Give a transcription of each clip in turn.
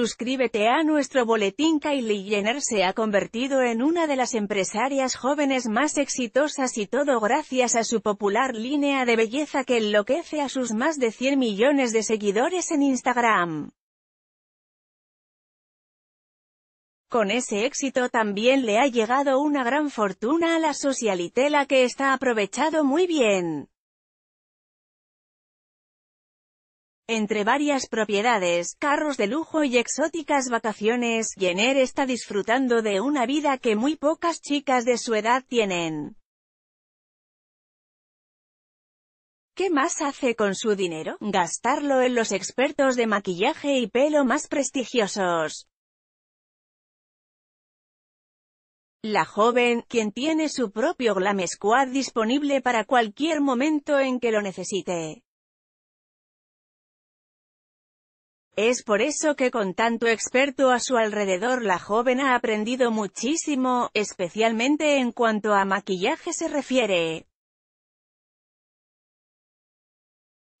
Suscríbete a nuestro boletín Kylie Jenner se ha convertido en una de las empresarias jóvenes más exitosas y todo gracias a su popular línea de belleza que enloquece a sus más de 100 millones de seguidores en Instagram. Con ese éxito también le ha llegado una gran fortuna a la socialitela que está aprovechado muy bien. Entre varias propiedades, carros de lujo y exóticas vacaciones, Jenner está disfrutando de una vida que muy pocas chicas de su edad tienen. ¿Qué más hace con su dinero? Gastarlo en los expertos de maquillaje y pelo más prestigiosos. La joven, quien tiene su propio Glam Squad disponible para cualquier momento en que lo necesite. Es por eso que con tanto experto a su alrededor la joven ha aprendido muchísimo, especialmente en cuanto a maquillaje se refiere.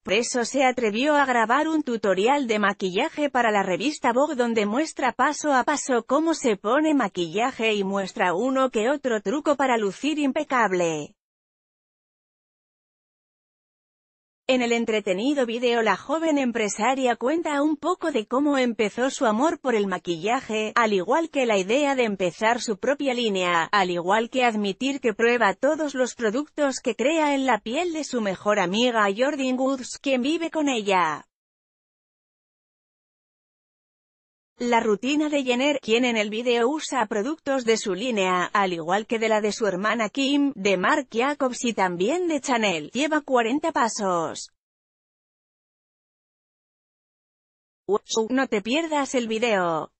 Por eso se atrevió a grabar un tutorial de maquillaje para la revista Vogue donde muestra paso a paso cómo se pone maquillaje y muestra uno que otro truco para lucir impecable. En el entretenido video la joven empresaria cuenta un poco de cómo empezó su amor por el maquillaje, al igual que la idea de empezar su propia línea, al igual que admitir que prueba todos los productos que crea en la piel de su mejor amiga Jordan Woods, quien vive con ella. La rutina de Jenner, quien en el video usa productos de su línea, al igual que de la de su hermana Kim, de Mark Jacobs y también de Chanel, lleva 40 pasos. No te pierdas el video.